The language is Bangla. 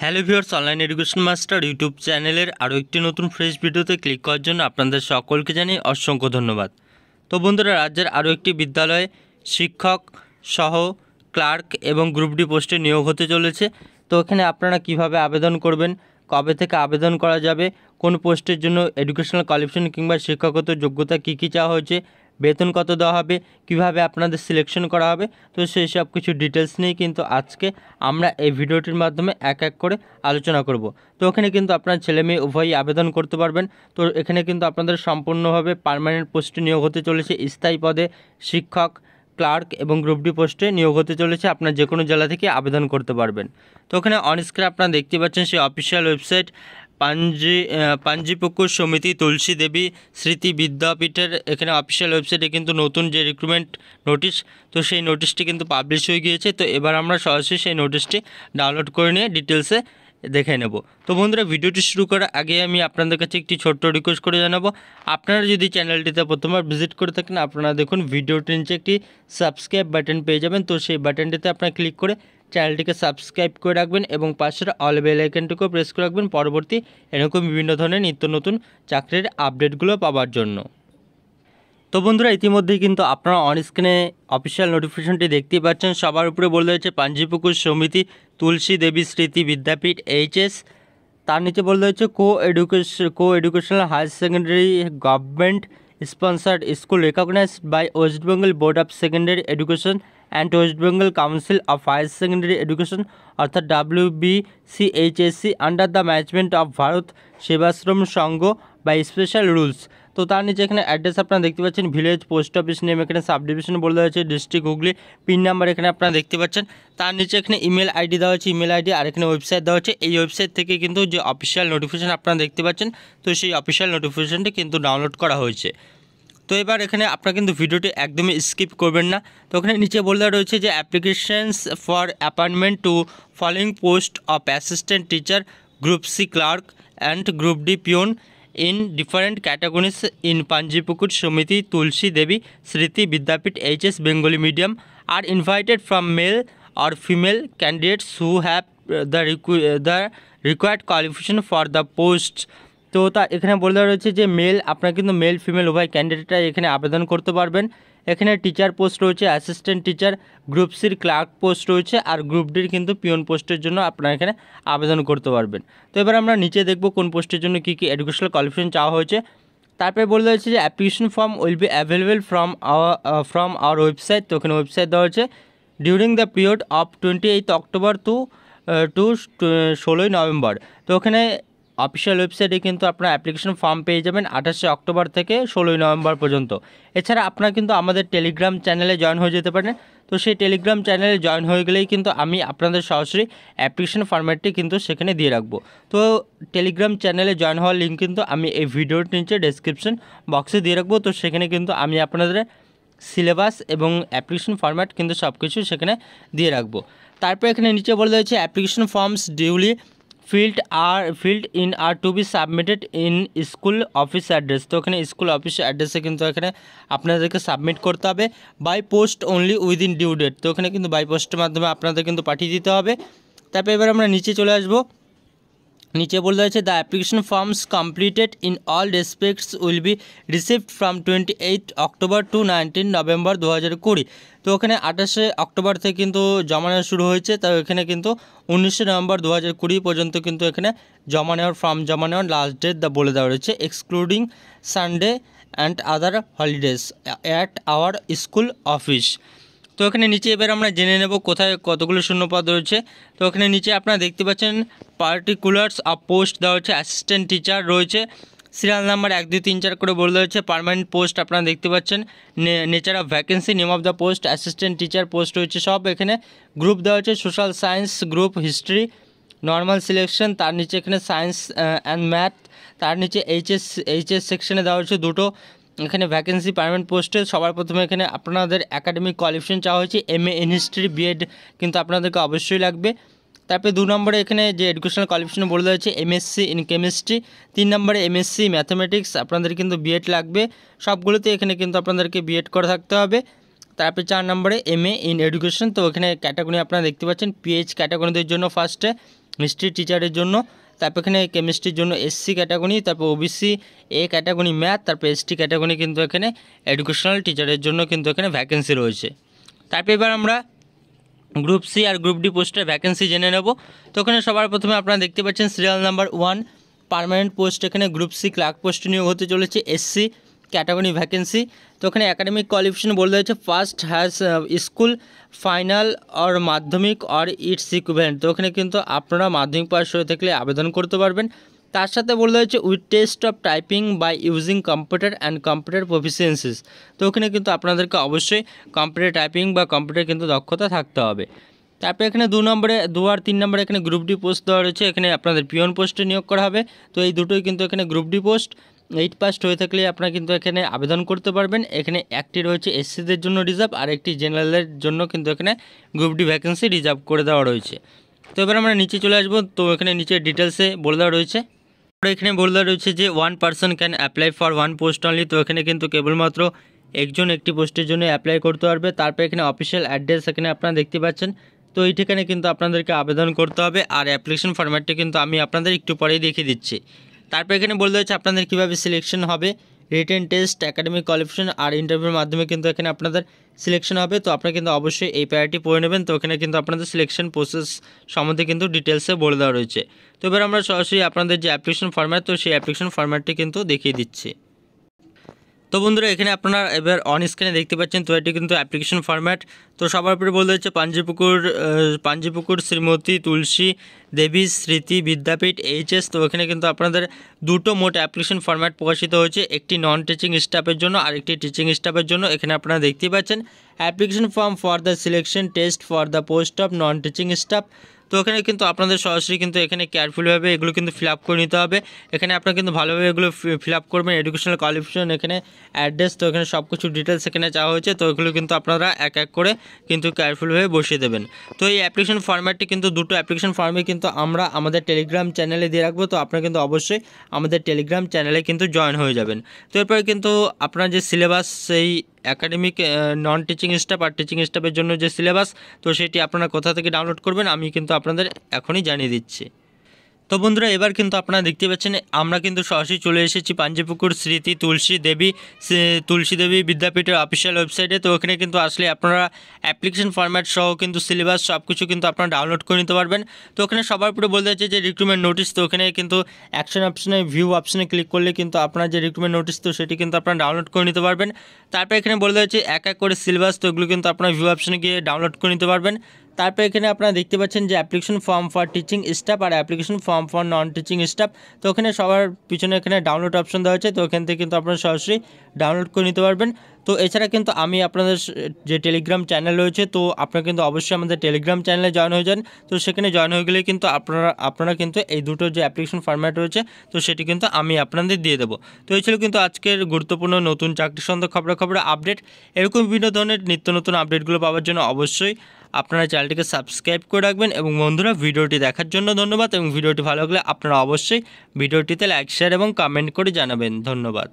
hello viewers online education master YouTube চ্যানেলের আরও একটি নতুন ফ্রেশ ভিডিওতে ক্লিক করার জন্য আপনাদের সকলকে জানিয়ে অসংখ্য ধন্যবাদ তো বন্ধুরা রাজ্যের আরও একটি বিদ্যালয়ে শিক্ষক সহ ক্লার্ক এবং গ্রুপ ডি পোস্টে নিয়োগ হতে চলেছে তো এখানে আপনারা কিভাবে আবেদন করবেন কবে থেকে আবেদন করা যাবে কোন পোস্টের জন্য এডুকেশনাল কোয়ালিফিকেশন কিংবা শিক্ষাগত যোগ্যতা কী কী চাওয়া হয়েছে বেতন কত দেওয়া হবে কিভাবে আপনাদের সিলেকশন করা হবে তো সেই সব কিছু ডিটেলস নিয়ে কিন্তু আজকে আমরা এই ভিডিওটির মাধ্যমে এক এক করে আলোচনা করব তো ওখানে কিন্তু আপনার ছেলে মেয়ে উভয়ই আবেদন করতে পারবেন তো এখানে কিন্তু আপনাদের সম্পূর্ণভাবে পারমানেন্ট পোস্টে নিয়োগ হতে চলেছে স্থায়ী পদে শিক্ষক ক্লার্ক এবং গ্রুপ ডি পোস্টে নিয়োগ হতে চলেছে আপনার যে কোনো জেলা থেকে আবেদন করতে পারবেন তো ওখানে অনস্ক্রিনে আপনারা দেখতে পাচ্ছেন সেই অফিসিয়াল ওয়েবসাইট পাঞ্জি পাঞ্জিপুকুর সমিতি তুলসী দেবী স্মৃতি বিদ্যাপীঠের এখানে অফিসিয়াল ওয়েবসাইটে কিন্তু নতুন যে রিক্রুটমেন্ট নোটিশ তো সেই নোটিশটি কিন্তু পাবলিশ হয়ে গিয়েছে তো এবার আমরা সরাসরি সেই নোটিশটি ডাউনলোড করে নিয়ে ডিটেলসে দেখে নেব তো বন্ধুরা ভিডিওটি শুরু করার আগে আমি আপনাদের কাছে একটি ছোট্ট রিকোয়েস্ট করে জানাবো আপনারা যদি চ্যানেলটিতে প্রথমবার ভিজিট করে থাকেন আপনারা দেখুন ভিডিওটির নিচে একটি সাবস্ক্রাইব বাটন পেয়ে যাবেন তো সেই বাটনটিতে আপনারা ক্লিক করে চ্যানেলটিকে সাবস্ক্রাইব করে রাখবেন এবং পাশের অল বেল আইকনটিকেও প্রেস করে রাখবেন পরবর্তী এরকম বিভিন্ন ধরনের নিত্য নতুন চাকরির আপডেটগুলো পাওয়ার জন্য তো বন্ধুরা ইতিমধ্যেই কিন্তু আপনারা অন স্ক্রিনে অফিসিয়াল নোটিফিকেশনটি দেখতেই পাচ্ছেন সবার উপরে বলে রয়েছে পাঞ্জিপুকুর সমিতি তুলসী দেবী স্মৃতি বিদ্যাপীঠ এইচএস তার নিচে বলে রয়েছে co education co educational higher secondary government sponsored school recognised by West Bengal board of secondary education and West Bengal council of higher secondary education অর্থাৎ W BCHSC under the management of Bharat Sevashram Sangha বা স্পেশাল রুলস তো তার নিচে এখানে অ্যাড্রেস আপনারা দেখতে পাচ্ছেন ভিলেজ পোস্ট অফিস নেম এখানে সাব ডিভিশন বলে দেওয়া হয়েছে ডিস্ট্রিক্ট হুগলি পিন নাম্বার এখানে আপনারা দেখতে পাচ্ছেন তার নিচে এখানে ইমেল আইডি দেওয়া হয়েছে ইমেল আইডি আর এখানে ওয়েবসাইট দেওয়া হচ্ছে এই ওয়েবসাইট থেকে কিন্তু যে অফিসিয়াল নোটিফিকেশান আপনারা দেখতে পাচ্ছেন তো সেই অফিসিয়াল নোটিফিকেশানটি কিন্তু ডাউনলোড করা হয়েছে তো এবার এখানে আপনারা কিন্তু ভিডিওটি একদমই স্কিপ করবেন না তো ওখানে নিচে বলে রয়েছে যে applications for appointment to following post of assistant teacher group C clerk and group D peon in different categories in Panjipukur Samiti Tulsi Devi Smriti Vidyapith H S Bengali medium are invited from male or female candidates who have the requ the required qualification for the post তো তা এখানে বলে দেওয়া রয়েছে যে মেল আপনার কিন্তু মেল ফিমেল উভয় ক্যান্ডিডেটরা এখানে আবেদন করতে পারবেন এখানে টিচার পোস্ট রয়েছে অ্যাসিস্ট্যান্ট টিচার গ্রুপ সির ক্লার্ক পোস্ট রয়েছে আর গ্রুপ ডির কিন্তু পিয়ন পোস্টের জন্য আপনারা এখানে আবেদন করতে পারবেন তো এবার আমরা নিচে দেখব কোন পোস্টের জন্য কী কী এডুকেশনাল কোয়ালিফিকেশন চাওয়া হয়েছে তারপরে বলে হয়েছে যে application form will be available from our from our website তো ওখানে ওয়েবসাইট দেওয়া হয়েছে during the period of twenty eight October to to ষোলোই নভেম্বর তো ওখানে অফিসিয়াল ওয়েবসাইটে কিন্তু আপনার অ্যাপ্লিকেশন ফর্ম পেয়ে যাবেন আঠাশে অক্টোবর থেকে ষোলোই নভেম্বর পর্যন্ত এছাড়া আপনারা কিন্তু আমাদের টেলিগ্রাম চ্যানেলে জয়েন হয়ে যেতে পারেন তো সেই টেলিগ্রাম চ্যানেলে জয়েন হয়ে গেলেই কিন্তু আমি আপনাদের সরাসরি অ্যাপ্লিকেশন ফর্ম্যাটটি কিন্তু সেখানে দিয়ে রাখবো তো টেলিগ্রাম চ্যানেলে জয়েন হওয়ার লিঙ্ক কিন্তু আমি এই ভিডিওর নিচে ডেসক্রিপশন বক্সে দিয়ে রাখবো তো সেখানে কিন্তু আমি আপনাদের সিলেবাস এবং অ্যাপ্লিকেশন ফর্ম্যাট কিন্তু সব কিছু সেখানে দিয়ে রাখবো তারপর এখানে নিচে বলে রয়েছে অ্যাপ্লিকেশন ফর্মস ডিউলি ফিল্ড আর filled in are to be submitted in school office address তো এখানে স্কুল অফিস অ্যাড্রেসে কিন্তু এখানে আপনাদেরকে সাবমিট করতে হবে by post only within due date তো এখানে কিন্তু বাই পোস্টের মাধ্যমে আপনাদের কিন্তু পাঠিয়ে দিতে হবে তারপর এবার আমরা নিচে চলে আসবো নিচে বলে রয়েছে the application forms completed in all respects will be received from twenty eight October to nineteen November দু হাজার কুড়ি তো ওখানে আঠাশে অক্টোবর থেকে কিন্তু জমা নেওয়া শুরু হয়েছে তাই এখানে কিন্তু উনিশে নভেম্বর দু হাজার কুড়ি পর্যন্ত কিন্তু এখানে জমা নেওয়ার ফর্ম জমা নেওয়ার লাস্ট ডেট দ্য বলে দেওয়া রয়েছে excluding Sunday and other holidays at our school office তো এখানে নিচে এবার আমরা জেনে নেব কোথায় কতগুলো শূন্যপদ রয়েছে তো এখানে নিচে আপনারা দেখতে পাচ্ছেন পার্টিকুলার্স আর পোস্ট দেওয়া হচ্ছে অ্যাসিস্ট্যান্ট টিচার রয়েছে সিরিয়াল নাম্বার এক দুই তিন চার করে বলে দেওয়া হচ্ছে পারমানেন্ট পোস্ট আপনারা দেখতে পাচ্ছেন nature of vacancy name of the post assistant teacher post রয়েছে সব এখানে গ্রুপ দেওয়া হচ্ছে social science group history normal selection তার নিচে এখানে সায়েন্স অ্যান্ড ম্যাথ তার নিচে এইচএস এইচএস সেকশনে দেওয়া হচ্ছে দুটো এখানে ভ্যাকেন্সি পারমানেন্ট পোস্টে সবার প্রথমে এখানে আপনাদের একাডেমিক কোয়ালিফিকেশন চাওয়া হয়েছে M A in history B Ed কিন্তু আপনাদেরকে অবশ্যই লাগবে তারপরে দু নম্বরে এখানে যে এডুকেশনাল কোয়ালিফিকেশন বলে হয়েছে এমএসসি ইন কেমিস্ট্রি তিন নম্বরে এমএসসি ম্যাথামেটিক্স আপনাদের কিন্তু বিএড লাগবে সবগুলোতে এখানে কিন্তু আপনাদেরকে বিএড করে থাকতে হবে তারপরে চার নম্বরে এম এ ইন এডুকেশন তো এখানে ক্যাটাগরি আপনারা দেখতে পাচ্ছেন পিএইচ ক্যাটাগরিদের জন্য ফার্স্টে হিস্ট্রি টিচারের জন্য তারপর এখানে কেমিস্ট্রির জন্য এসসি ক্যাটাগরি তারপর ওবিসি এ ক্যাটাগরি ম্যাথ তারপর এসটি ক্যাটাগরি কিন্তু এখানে এডুকেশনাল টিচারের জন্য কিন্তু এখানে ভ্যাকেন্সি রয়েছে তারপর এবার আমরা গ্রুপ সি আর গ্রুপ ডি পোস্টের ভ্যাকেন্সি জেনে নেব তো ওখানে সবার প্রথমে আপনারা দেখতে পাচ্ছেন serial number one permanent post এখানে গ্রুপ সি ক্লার্ক পোস্ট নিয়োগ হতে চলেছে এসসি ক্যাটাগরি ভ্যাকেন্সি তো ওখানে অ্যাকাডেমিক কোয়ালিফিকেশন বলে হয়েছে first has school final or Madhyamik or it's equivalent তো ওখানে কিন্তু আপনারা মাধ্যমিক পাশ হয়ে থাকলে আবেদন করতে পারবেন তার সাথে বলে হয়েছে with test of typing by using computer and computer proficiencies তো ওখানে কিন্তু আপনাদেরকে অবশ্যই কম্পিউটার টাইপিং বা কম্পিউটার কিন্তু দক্ষতা থাকতে হবে তারপরে এখানে দু নম্বরে দু আর তিন নম্বরে এখানে গ্রুপ ডি পোস্ট দেওয়া রয়েছে এখানে আপনাদের পিয়ন পোস্টে নিয়োগ করা হবে তো এই দুটোই কিন্তু এখানে group D post eight passed হয়ে থাকলে আপনারা কিন্তু এখানে আবেদন করতে পারবেন এখানে একটি রয়েছে এসসিদের জন্য রিজার্ভ আর একটি জেনারেলের জন্য কিন্তু এখানে গ্রুপ ডি ভ্যাকেন্সি রিজার্ভ করে দেওয়া রয়েছে তো এবার আমরা নিচে চলে আসবো তো এখানে নিচে ডিটেলসে বলে দেওয়া রয়েছে এখানে বলে দেওয়া রয়েছে যে one person can apply for one post only তো এখানে কিন্তু কেবলমাত্র একজন একটি পোস্টের জন্য অ্যাপ্লাই করতে পারবে তারপর এখানে অফিসিয়াল অ্যাড্রেস এখানে আপনারা দেখতে পাচ্ছেন তো এই ঠিকানে কিন্তু আপনাদেরকে আবেদন করতে হবে আর অ্যাপ্লিকেশন ফরম্যাটটি কিন্তু আমি আপনাদের একটু পরেই দেখিয়ে দিচ্ছি তারপর এখানে বলে দেওয়া আপনাদের কীভাবে সিলেকশন হবে রিটেন টেস্ট একাডেমিক কোয়ালিফিকেশন আর ইন্টারভিউর মাধ্যমে কিন্তু এখানে আপনাদের সিলেকশন হবে তো আপনারা কিন্তু অবশ্যই এই প্যারাটি পড়ে নেবেন তো এখানে কিন্তু আপনাদের সিলেকশন প্রসেস সম্বন্ধে কিন্তু ডিটেলসে বলে দেওয়া রয়েছে তো এবার আমরা সরাসরি আপনাদের যে অ্যাপ্লিকেশন ফর্ম্যাট তো সেই অ্যাপ্লিকেশন ফর্ম্যাটটি কিন্তু দেখিয়ে দিচ্ছি তো বন্ধুরা এখানে আপনারা এবার অন স্ক্রিনে দেখতে পাচ্ছেন তো এটি কিন্তু অ্যাপ্লিকেশন ফরম্যাট তো সবার উপরে বলতে হচ্ছে পাঞ্জিপুকুর পাঞ্জিপুকুর শ্রীমতী তুলসী দেবী স্মৃতি বিদ্যাপীঠ এইচএস তো এখানে কিন্তু আপনাদের দুটো মোট অ্যাপ্লিকেশন ফর্ম্যাট প্রকাশিত হয়েছে একটি নন টিচিং স্টাফের জন্য আর একটি টিচিং স্টাফের জন্য এখানে আপনারা দেখতেই পাচ্ছেন application form for the selection test for the post of non teaching staff তো এখানে কিন্তু আপনাদের সরাসরি কিন্তু এখানে কেয়ারফুলভাবে এগুলো কিন্তু ফিল করে নিতে হবে এখানে আপনারা কিন্তু ভালোভাবে এগুলো ফিল করবেন এডুকেশনাল কোয়ালিফিকেশন এখানে অ্যাড্রেস তো এখানে সব কিছু ডিটেলস এখানে চাওয়া হয়েছে তো এগুলো কিন্তু আপনারা এক এক করে কিন্তু কেয়ারফুলভাবে বসিয়ে দেবেন তো এই অ্যাপ্লিকেশন ফর্ম্যাটটি কিন্তু দুটো অ্যাপ্লিকেশন ফর্মে কিন্তু আমরা আমাদের টেলিগ্রাম চ্যানেলে দিয়ে রাখবো তো আপনারা কিন্তু অবশ্যই আমাদের টেলিগ্রাম চ্যানেলে কিন্তু জয়েন হয়ে যাবেন তো এরপরে কিন্তু আপনার যে সিলেবাস সেই অ্যাকাডেমিক নন টিচিং স্টাফ আর টিচিং স্টাফের জন্য যে সিলেবাস তো সেটি আপনারা কোথা থেকে ডাউনলোড করবেন আমি কিন্তু আপনাদের এখনই জানিয়ে দিচ্ছি তো বন্ধুরা এবার কিন্তু আপনারা দেখতে পাচ্ছেন আমরা কিন্তু সরাসরি চলে এসেছি পাঞ্জিপুকুর স্মৃতি তুলসী দেবী তুলসী দেবী বিদ্যাপীঠের অফিসিয়াল ওয়েবসাইটে তো ওখানে কিন্তু আসলে আপনারা অ্যাপ্লিকেশন ফর্ম্যাট সহ কিন্তু সিলেবাস সব কিছু কিন্তু আপনারা ডাউনলোড করে নিতে পারবেন তো ওখানে সবার উপরে বলতে চাইছে যে রিক্রুটমেন্ট নোটিস তো ওখানে কিন্তু অ্যাকশন অপশনে ভিউ অপশনে ক্লিক করলে কিন্তু আপনার যে রিক্রুটমেন্ট নোটিস তো সেটি কিন্তু আপনারা ডাউনলোড করে নিতে পারবেন তারপর এখানে বলতে হচ্ছে এক এক করে সিলেবাস তো ওগুলো কিন্তু আপনারা ভিউ অপশনে গিয়ে ডাউনলোড করে নিতে পারবেন তারপর এখানে আপনারা দেখতে পাচ্ছেন যে application form for teaching staff আর application form for non teaching staff তো ওখানে সবার পিছনে এখানে ডাউনলোড অপশন দেওয়া হয়েছে তো ওখান থেকে কিন্তু আপনারা সরাসরি ডাউনলোড করে নিতে পারবেন তো এছাড়া কিন্তু আমি আপনাদের যে টেলিগ্রাম চ্যানেল রয়েছে তো আপনারা কিন্তু অবশ্যই আমাদের টেলিগ্রাম চ্যানেলে জয়েন হয়ে যান তো সেখানে জয়েন হয়ে গেলে কিন্তু আপনারা আপনারা কিন্তু এই দুটো যে অ্যাপ্লিকেশন ফর্ম্যাট রয়েছে তো সেটি কিন্তু আমি আপনাদের দিয়ে দেবো তো এই ছিল কিন্তু আজকের গুরুত্বপূর্ণ নতুন চাকরি সন্ধ্যা খবরাখবর আপডেট এরকম বিভিন্ন ধরনের নিত্য নতুন আপডেটগুলো পাওয়ার জন্য অবশ্যই আপনারা চ্যানেলটিকে সাবস্ক্রাইব করে রাখবেন এবং বন্ধুরা ভিডিওটি দেখার জন্য ধন্যবাদ এবং ভিডিওটি ভালো লাগলে আপনারা অবশ্যই ভিডিওটিতে লাইক শেয়ার এবং কমেন্ট করে জানাবেন ধন্যবাদ